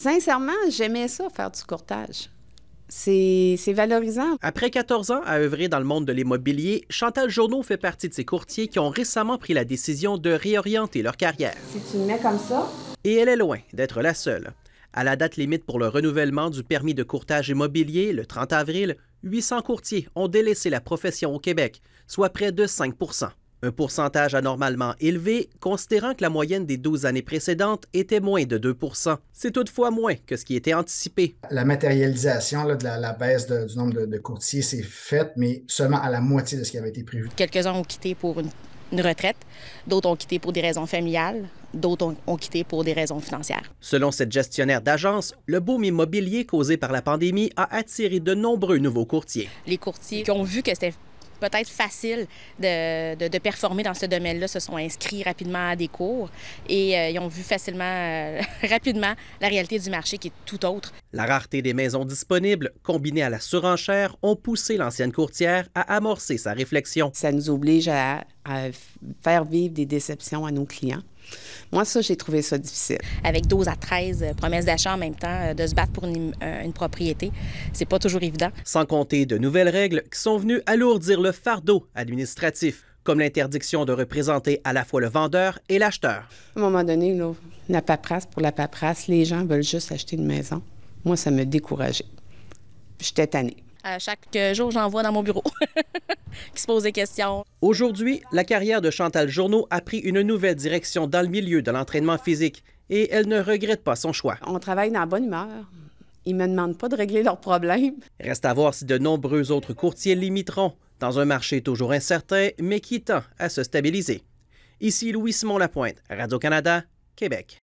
Sincèrement, j'aimais ça, faire du courtage. C'est valorisant. Après 14 ans à œuvrer dans le monde de l'immobilier, Chantal Journeau fait partie de ces courtiers qui ont récemment pris la décision de réorienter leur carrière. Si tu le mets comme ça. Et elle est loin d'être la seule. À la date limite pour le renouvellement du permis de courtage immobilier, le 30 avril, 800 courtiers ont délaissé la profession au Québec, soit près de 5 un pourcentage anormalement élevé, considérant que la moyenne des 12 années précédentes était moins de 2 C'est toutefois moins que ce qui était anticipé. La matérialisation de la, baisse du nombre de, courtiers s'est faite, mais seulement à la moitié de ce qui avait été prévu. Quelques-uns ont quitté pour une, retraite, d'autres ont quitté pour des raisons familiales, d'autres ont, quitté pour des raisons financières. Selon cette gestionnaire d'agence, le boom immobilier causé par la pandémie a attiré de nombreux nouveaux courtiers. Les courtiers qui ont vu que c'était peut-être facile de, de, performer dans ce domaine-là se sont inscrits rapidement à des cours et euh, ils ont vu facilement, euh, rapidement, la réalité du marché qui est tout autre. La rareté des maisons disponibles, combinée à la surenchère, ont poussé l'ancienne courtière à amorcer sa réflexion. Ça nous oblige à faire vivre des déceptions à nos clients moi, ça, j'ai trouvé ça difficile. Avec 12 à 13 euh, promesses d'achat en même temps, euh, de se battre pour une, euh, une propriété, c'est pas toujours évident. Sans compter de nouvelles règles qui sont venues alourdir le fardeau administratif comme l'interdiction de représenter à la fois le vendeur et l'acheteur. À un moment donné, la paperasse pour la paperasse, les gens veulent juste acheter une maison. Moi, ça me décourageait. J'étais tannée. À chaque jour, j'en vois dans mon bureau qui se posent des questions. Aujourd'hui, la carrière de Chantal Journeau a pris une nouvelle direction dans le milieu de l'entraînement physique et elle ne regrette pas son choix. On travaille dans la bonne humeur. Ils ne me demandent pas de régler leurs problèmes. Reste à voir si de nombreux autres courtiers l'imiteront, dans un marché toujours incertain, mais qui tend à se stabiliser. Ici Louis-Simon Lapointe, Radio-Canada, Québec.